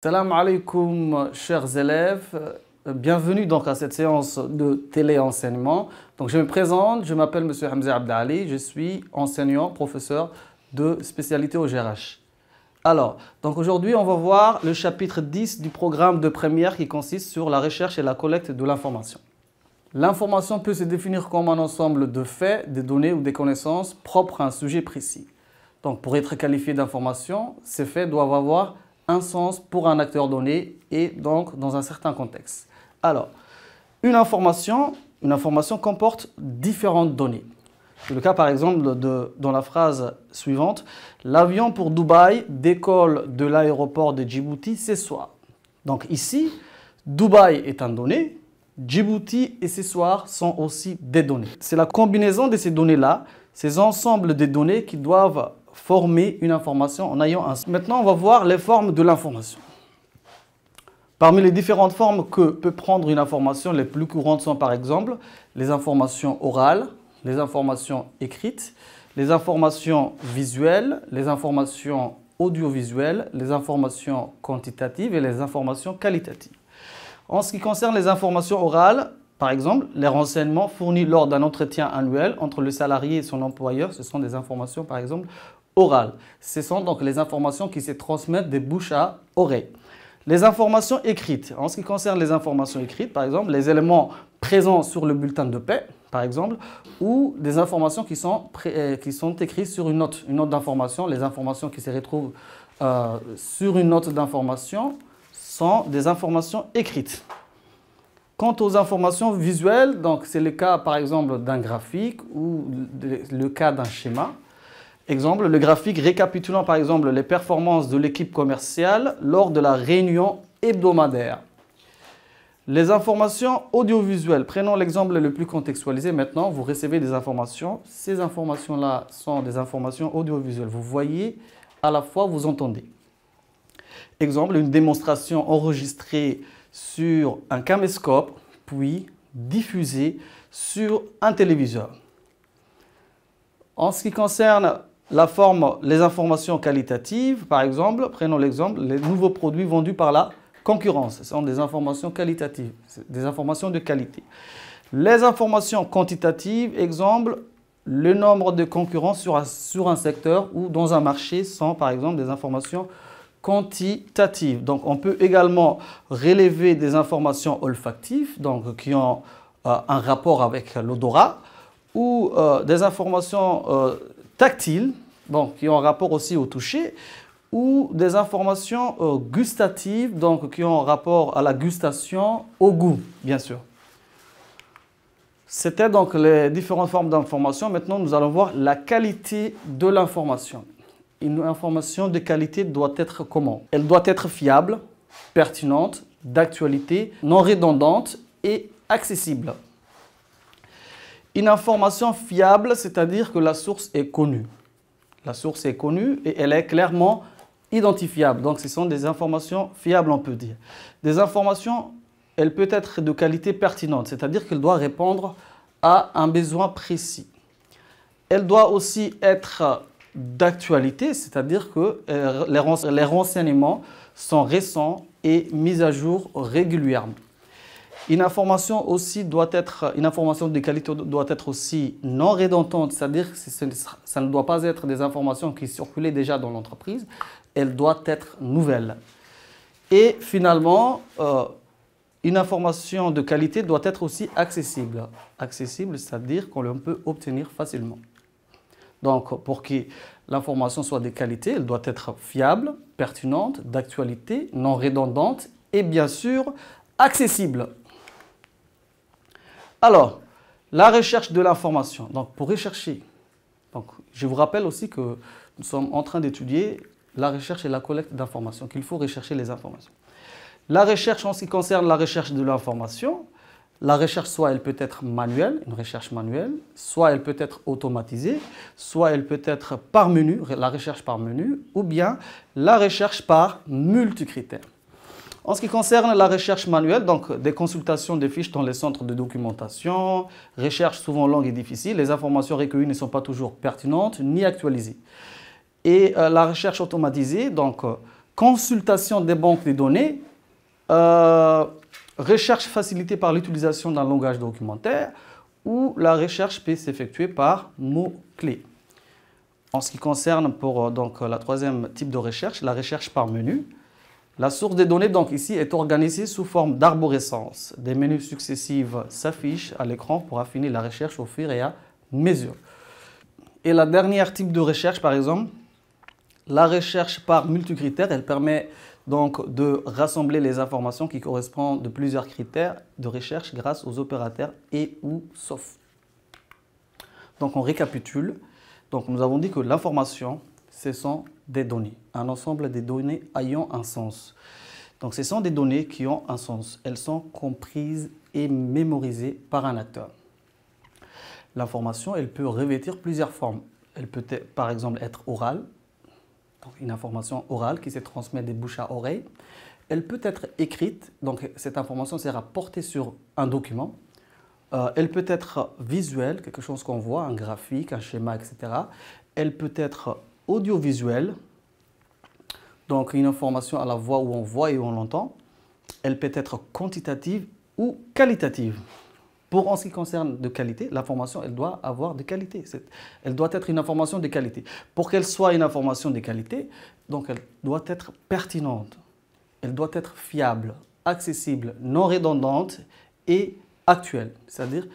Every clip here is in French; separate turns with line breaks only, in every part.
Salam alaikum, chers élèves. Bienvenue donc à cette séance de téléenseignement. Donc je me présente, je m'appelle M. Hamza Abdali, je suis enseignant, professeur de spécialité au GRH. Alors, donc aujourd'hui, on va voir le chapitre 10 du programme de première qui consiste sur la recherche et la collecte de l'information. L'information peut se définir comme un ensemble de faits, des données ou des connaissances propres à un sujet précis. Donc pour être qualifié d'information, ces faits doivent avoir un sens pour un acteur donné et donc dans un certain contexte. Alors, une information, une information comporte différentes données. C'est le cas par exemple de, dans la phrase suivante, l'avion pour Dubaï décolle de l'aéroport de Djibouti ce soir. Donc ici, Dubaï est un donné, Djibouti et ce soir sont aussi des données. C'est la combinaison de ces données-là, ces ensembles de données qui doivent former une information en ayant un... Maintenant, on va voir les formes de l'information. Parmi les différentes formes que peut prendre une information, les plus courantes sont par exemple les informations orales, les informations écrites, les informations visuelles, les informations audiovisuelles, les informations quantitatives et les informations qualitatives. En ce qui concerne les informations orales, par exemple, les renseignements fournis lors d'un entretien annuel entre le salarié et son employeur, ce sont des informations par exemple orale. Ce sont donc les informations qui se transmettent des bouches à oreille. Les informations écrites. En ce qui concerne les informations écrites, par exemple, les éléments présents sur le bulletin de paix, par exemple, ou des informations qui sont, euh, écrites sur une note, une note d'information. Les informations qui se retrouvent euh, sur une note d'information sont des informations écrites. Quant aux informations visuelles, donc c'est le cas par exemple d'un graphique ou le cas d'un schéma. Exemple, le graphique récapitulant par exemple les performances de l'équipe commerciale lors de la réunion hebdomadaire. Les informations audiovisuelles. Prenons l'exemple le plus contextualisé maintenant. Vous recevez des informations. Ces informations-là sont des informations audiovisuelles. Vous voyez, à la fois vous entendez. Exemple, une démonstration enregistrée sur un caméscope, puis diffusée sur un téléviseur. En ce qui concerne la forme, les informations qualitatives, par exemple, prenons l'exemple, les nouveaux produits vendus par la concurrence. Ce sont des informations qualitatives, des informations de qualité. Les informations quantitatives, exemple, le nombre de concurrents sur un, secteur ou dans un marché sont, par exemple, des informations quantitatives. Donc, on peut également relever des informations olfactives, donc qui ont euh, un rapport avec l'odorat, ou euh, des informations euh, tactiles, qui ont un rapport aussi au toucher, ou des informations euh, gustatives, donc qui ont un rapport à la gustation, au goût, bien sûr. C'était donc les différentes formes d'information. Maintenant, nous allons voir la qualité de l'information. Une information de qualité doit être comment Elle doit être fiable, pertinente, d'actualité, non redondante et accessible. Une information fiable, c'est-à-dire que la source est connue. La source est connue et elle est clairement identifiable. Donc ce sont des informations fiables, on peut dire. Des informations, elles peuvent être de qualité pertinente, c'est-à-dire qu'elle doit répondre à un besoin précis. Elle doit aussi être d'actualité, c'est-à-dire que euh, les renseignements sont récents et mis à jour régulièrement. Une information aussi doit être, une information de qualité doit être aussi non redondante, c'est-à-dire que ça ne doit pas être des informations qui circulaient déjà dans l'entreprise, elle doit être nouvelle. Et finalement, euh, une information de qualité doit être aussi accessible. Accessible, c'est-à-dire qu'on peut obtenir facilement. Donc, pour que l'information soit de qualité, elle doit être fiable, pertinente, d'actualité, non redondante et bien sûr accessible. Alors, la recherche de l'information. Donc, pour rechercher, je vous rappelle aussi que nous sommes en train d'étudier la recherche et la collecte d'informations, qu'il faut rechercher les informations. La recherche en ce qui concerne la recherche de l'information, la recherche, soit elle peut être manuelle, une recherche manuelle, soit elle peut être automatisée, soit elle peut être par menu, la recherche par menu, ou bien la recherche par multicritères. En ce qui concerne la recherche manuelle, donc des consultations de fiches dans les centres de documentation, recherche souvent longue et difficile, les informations recueillies ne sont pas toujours pertinentes ni actualisées. Et euh, la recherche automatisée, donc euh, consultation des banques de données, euh, recherche facilitée par l'utilisation d'un langage documentaire, ou la recherche peut s'effectuer par mots-clés. En ce qui concerne pour donc, la troisième type de recherche, la recherche par menu, la source des données, donc ici, est organisée sous forme d'arborescence. Des menus successifs s'affichent à l'écran pour affiner la recherche au fur et à mesure. Et la dernière type de recherche, par exemple, la recherche par multicritères, elle permet donc de rassembler les informations qui correspondent de plusieurs critères de recherche grâce aux opérateurs et ou sauf. Donc on récapitule. Donc nous avons dit que l'information ce sont des données, un ensemble de données ayant un sens. Donc ce sont des données qui ont un sens. Elles sont comprises et mémorisées par un acteur. L'information, elle peut revêtir plusieurs formes. Elle peut par exemple être orale, donc une information orale qui se transmet des bouches à oreille. Elle peut être écrite, donc cette information sera portée sur un document. Euh, elle peut être visuelle, quelque chose qu'on voit, un graphique, un schéma, etc. Elle peut être audiovisuel donc une information à la voix où on voit et où on l'entend, elle peut être quantitative ou qualitative. Pour en ce qui concerne de qualité, l'information, elle doit avoir de qualité. Elle doit être une information de qualité. Pour qu'elle soit une information de qualité, donc elle doit être pertinente. Elle doit être fiable, accessible, non redondante et actuelle. C'est-à-dire,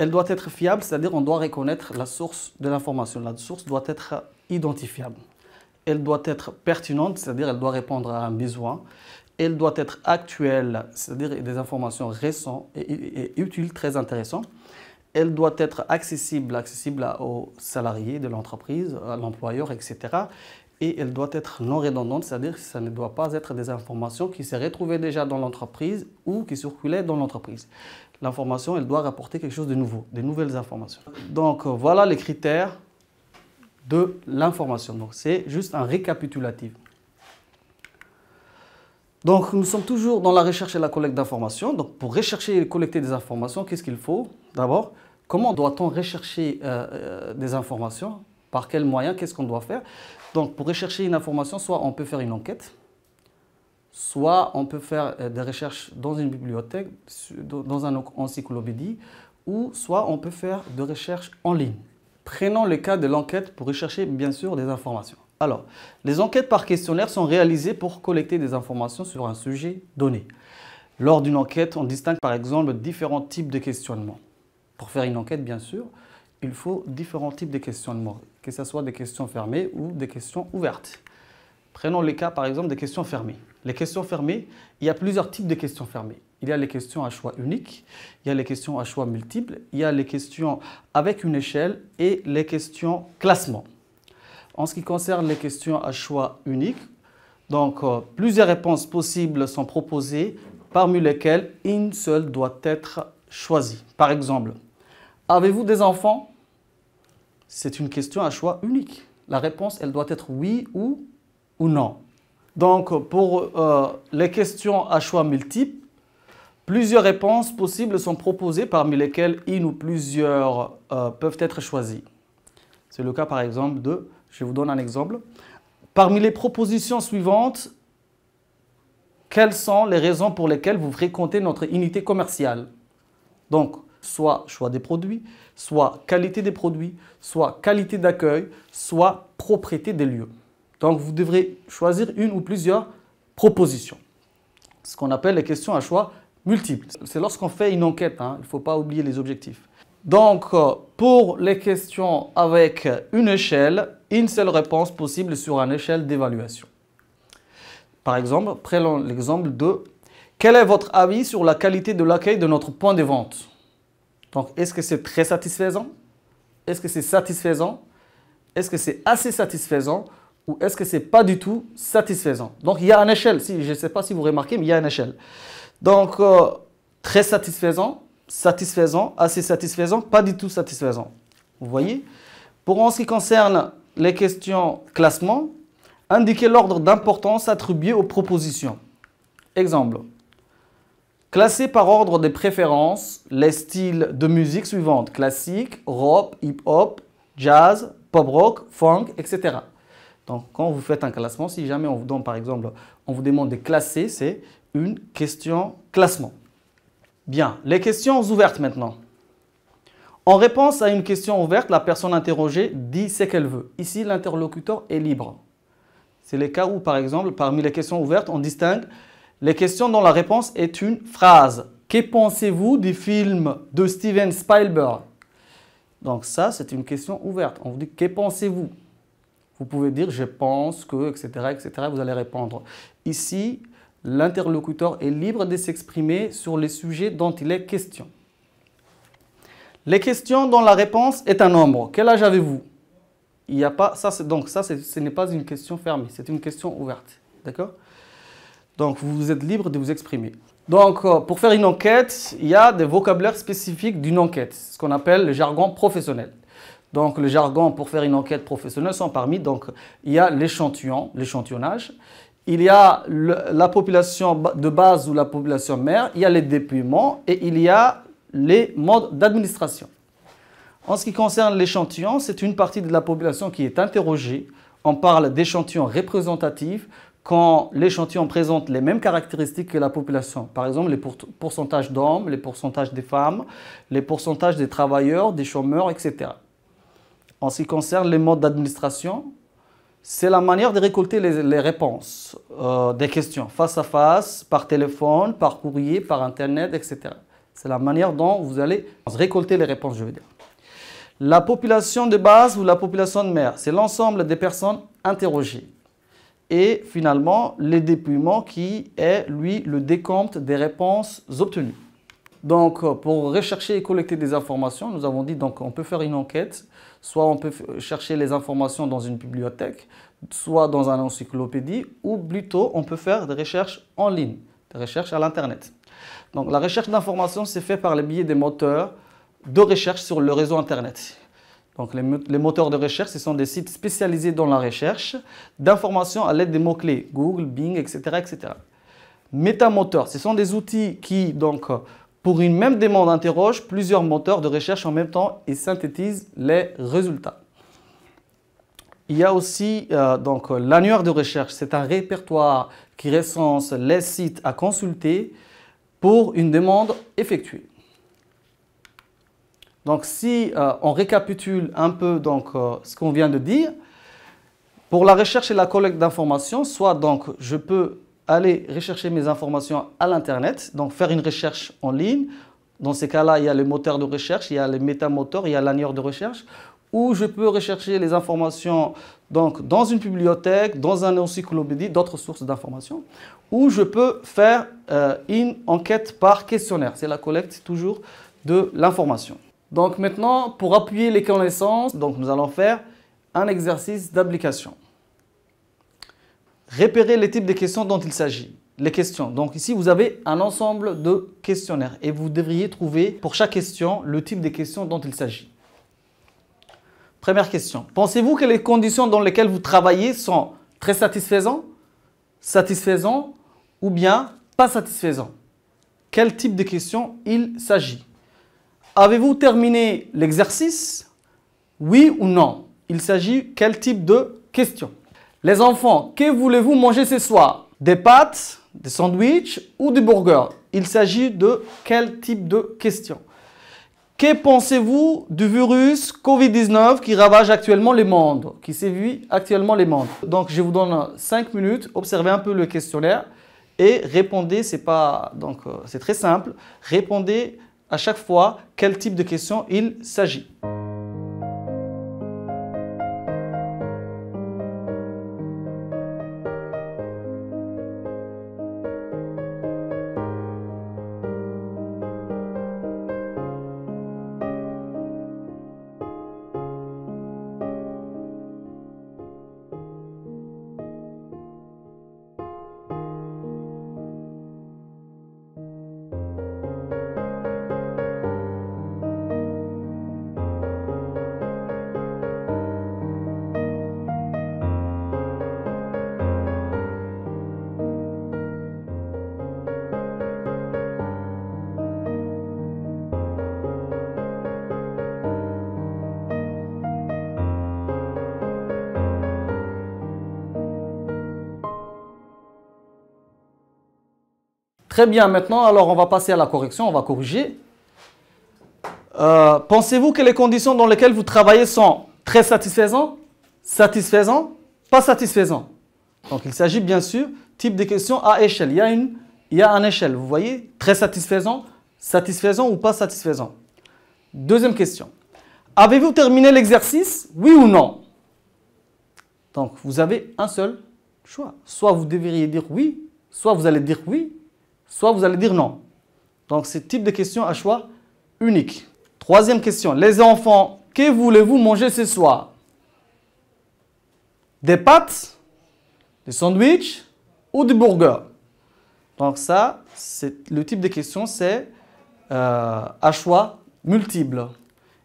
elle doit être fiable, c'est-à-dire on doit reconnaître la source de l'information. La source doit être identifiable. Elle doit être pertinente, c'est-à-dire elle doit répondre à un besoin. Elle doit être actuelle, c'est-à-dire des informations récentes et, utiles, très intéressantes. Elle doit être accessible, accessible aux salariés de l'entreprise, à l'employeur, etc et elle doit être non redondante, c'est-à-dire que ça ne doit pas être des informations qui se retrouvaient déjà dans l'entreprise ou qui circulaient dans l'entreprise l'information, elle doit rapporter quelque chose de nouveau, des nouvelles informations. Donc euh, voilà les critères de l'information. Donc c'est juste un récapitulatif. Donc nous sommes toujours dans la recherche et la collecte d'informations. Donc pour rechercher et collecter des informations, qu'est-ce qu'il faut D'abord, comment doit-on rechercher euh, euh, des informations Par quels moyens Qu'est-ce qu'on doit faire Donc pour rechercher une information, soit on peut faire une enquête, Soit on peut faire euh, des recherches dans une bibliothèque, dans un encyclopédie, ou soit on peut faire des recherches en ligne. Prenons le cas de l'enquête pour rechercher bien sûr des informations. Alors, les enquêtes par questionnaire sont réalisées pour collecter des informations sur un sujet donné. Lors d'une enquête, on distingue par exemple différents types de questionnements. Pour faire une enquête, bien sûr, il faut différents types de questionnements, que ce soit des questions fermées ou des questions ouvertes. Prenons le cas par exemple des questions fermées. Les questions fermées, il y a plusieurs types de questions fermées. Il y a les questions à choix unique, il y a les questions à choix multiples, il y a les questions avec une échelle et les questions classement. En ce qui concerne les questions à choix unique, donc euh, plusieurs réponses possibles sont proposées parmi lesquelles une seule doit être choisie. Par exemple, avez-vous des enfants C'est une question à choix unique. La réponse, elle doit être oui ou non. Donc, pour euh, les questions à choix multiples, plusieurs réponses possibles sont proposées parmi lesquelles une ou plusieurs euh, peuvent être choisies. C'est le cas par exemple de, je vous donne un exemple, parmi les propositions suivantes, quelles sont les raisons pour lesquelles vous fréquentez notre unité commerciale Donc, soit choix des produits, soit qualité des produits, soit qualité d'accueil, soit propriété des lieux. Donc vous devrez choisir une ou plusieurs propositions. Ce qu'on appelle les questions à choix multiples. C'est lorsqu'on fait une enquête, hein. il ne faut pas oublier les objectifs. Donc euh, pour les questions avec une échelle, une seule réponse possible sur une échelle d'évaluation. Par exemple, prenons l'exemple de quel est votre avis sur la qualité de l'accueil de notre point de vente Donc, est-ce que c'est très satisfaisant Est-ce que c'est satisfaisant Est-ce que c'est assez satisfaisant ou est-ce que ce n'est pas du tout satisfaisant Donc il y a une échelle, si, je ne sais pas si vous remarquez, mais il y a une échelle. Donc euh, très satisfaisant, satisfaisant, assez satisfaisant, pas du tout satisfaisant. Vous voyez Pour en ce qui concerne les questions classement, indiquez l'ordre d'importance attribué aux propositions. Exemple. Classez par ordre de préférence les styles de musique suivantes classique, rock, hip-hop, jazz, pop rock, funk, etc. Donc, quand vous faites un classement, si jamais on vous donne, par exemple, on vous demande de classer, c'est une question classement. Bien, les questions ouvertes maintenant. En réponse à une question ouverte, la personne interrogée dit ce qu'elle veut. Ici, l'interlocuteur est libre. C'est le cas où, par exemple, parmi les questions ouvertes, on distingue les questions dont la réponse est une phrase. Que pensez-vous du film de Steven Spielberg Donc ça, c'est une question ouverte. On vous dit, que pensez-vous vous pouvez dire je pense que, etc., etc. Vous allez répondre. Ici, l'interlocuteur est libre de s'exprimer sur les sujets dont il est question. Les questions dont la réponse est un nombre. Quel âge avez-vous Il n'y a pas ça. Donc ça, ce n'est pas une question fermée. C'est une question ouverte. D'accord Donc vous êtes libre de vous exprimer. Donc, euh, pour faire une enquête, il y a des vocabulaires spécifiques d'une enquête, ce qu'on appelle le jargon professionnel. Donc le jargon pour faire une enquête professionnelle sont parmi. Donc il y a l'échantillon, l'échantillonnage. Il y a la population de base ou la population mère. Il y a les dépouillements et il y a les modes d'administration. En ce qui concerne l'échantillon, c'est une partie de la population qui est interrogée. On parle d'échantillons représentatifs quand l'échantillon présente les mêmes caractéristiques que la population. Par exemple, les pourcentages d'hommes, les pourcentages des femmes, les pourcentages des travailleurs, des chômeurs, etc en ce qui concerne les modes d'administration, c'est la manière de récolter les, réponses euh, des questions, face à face, par téléphone, par courrier, par Internet, etc. C'est la manière dont vous allez récolter les réponses, je veux dire. La population de base ou la population de mère, c'est l'ensemble des personnes interrogées. Et finalement, le dépouillement qui est, lui, le décompte des réponses obtenues. Donc, euh, pour rechercher et collecter des informations, nous avons dit donc on peut faire une enquête, soit on peut chercher les informations dans une bibliothèque, soit dans un encyclopédie, ou plutôt on peut faire des recherches en ligne, des recherches à l'internet. Donc, la recherche d'informations c'est fait par le biais des moteurs de recherche sur le réseau internet. Donc, les, moteurs de recherche, ce sont des sites spécialisés dans la recherche d'informations à l'aide des mots-clés, Google, Bing, etc., etc. Métamoteurs, ce sont des outils qui donc pour une même demande interroge plusieurs moteurs de recherche en même temps et synthétise les résultats. Il y a aussi euh, donc l'annuaire de recherche, c'est un répertoire qui recense les sites à consulter pour une demande effectuée. Donc si euh, on récapitule un peu donc, euh, ce qu'on vient de dire, pour la recherche et la collecte d'informations, soit donc je peux aller rechercher mes informations à l'Internet, donc faire une recherche en ligne. Dans ces cas-là, il y a les moteurs de recherche, il y a les métamoteurs, il y a l'annuaire de recherche, où je peux rechercher les informations donc, dans une bibliothèque, dans un encyclopédie, d'autres sources d'informations, où je peux faire euh, une enquête par questionnaire. C'est la collecte toujours de l'information. Donc maintenant, pour appuyer les connaissances, donc nous allons faire un exercice d'application. Répérez les types de questions dont il s'agit. Les questions. Donc ici, vous avez un ensemble de questionnaires et vous devriez trouver pour chaque question le type de questions dont il s'agit. Première question. Pensez-vous que les conditions dans lesquelles vous travaillez sont très satisfaisantes, satisfaisantes ou bien pas satisfaisantes Quel type de questions il s'agit Avez-vous terminé l'exercice Oui ou non Il s'agit quel type de questions les enfants, que voulez-vous manger ce soir Des pâtes, des sandwichs ou des burgers Il s'agit de quel type de question Que pensez-vous du virus Covid-19 qui ravage actuellement les mondes, qui sévit actuellement les monde Donc je vous donne 5 minutes, observez un peu le questionnaire et répondez, c'est donc euh, c'est très simple, répondez à chaque fois quel type de question il s'agit. Très bien, maintenant, alors on va passer à la correction, on va corriger. Euh, pensez-vous que les conditions dans lesquelles vous travaillez sont très satisfaisantes, satisfaisantes, pas satisfaisantes Donc il s'agit bien sûr type de question à échelle. Il y a une, il y a un échelle, vous voyez, très satisfaisant, satisfaisant ou pas satisfaisant. Deuxième question. Avez-vous terminé l'exercice, oui ou non Donc vous avez un seul choix. Soit vous devriez dire oui, soit vous allez dire oui, soit vous allez dire non. Donc, c'est type de question à choix unique. Troisième question. Les enfants, que voulez-vous manger ce soir Des pâtes Des sandwichs Ou des burgers Donc ça, c'est le type de question, c'est euh, à choix multiple.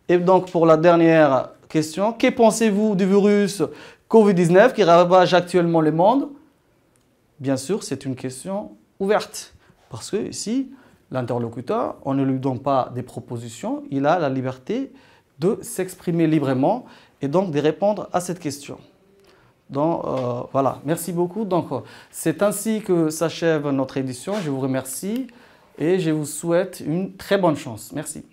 Et donc, pour la dernière question, que pensez-vous du virus Covid-19 qui ravage actuellement le monde Bien sûr, c'est une question ouverte. Parce que si l'interlocuteur, on ne lui donne pas des propositions, il a la liberté de s'exprimer librement et donc de répondre à cette question. Donc euh, voilà, merci beaucoup. Donc c'est ainsi que s'achève notre édition. Je vous remercie et je vous souhaite une très bonne chance. Merci.